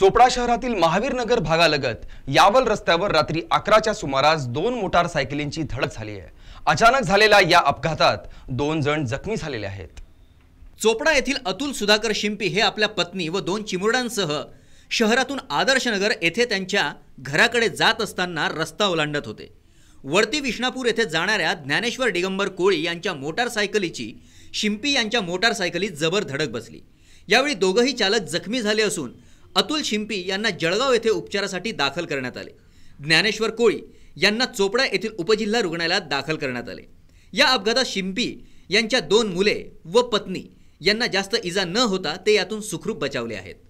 चोपडा शहरातील महावीर नगर भागालगत यावल रस्त्यावर रात्री अकराच्या सुमारास दोन मोटारसायकलींची धडक झाली आहे अचानक झालेल्या या अपघातात दोन जण जखमी झालेले आहेत चोपडा येथील अतुल सुधाकर शिंपी हे आपल्या पत्नी व दोन चिमुरडांसह शहरातून आदर्शनगर येथे त्यांच्या घराकडे जात असताना रस्ता ओलांडत होते वरती विष्णापूर येथे जाणाऱ्या ज्ञानेश्वर दिगंबर कोळी यांच्या मोटारसायकलीची शिंपी यांच्या मोटारसायकलीत जबर धडक बसली यावेळी दोघंही चालक जखमी झाले असून अतुल शिंपी यांना जळगाव येथे उपचारासाठी दाखल करण्यात आले ज्ञानेश्वर कोळी यांना चोपडा येथील उपजिल्हा रुग्णालयात दाखल करण्यात आले या अपघातात शिंपी यांच्या दोन मुले व पत्नी यांना जास्त इजा न होता ते यातून सुखरूप बचावले आहेत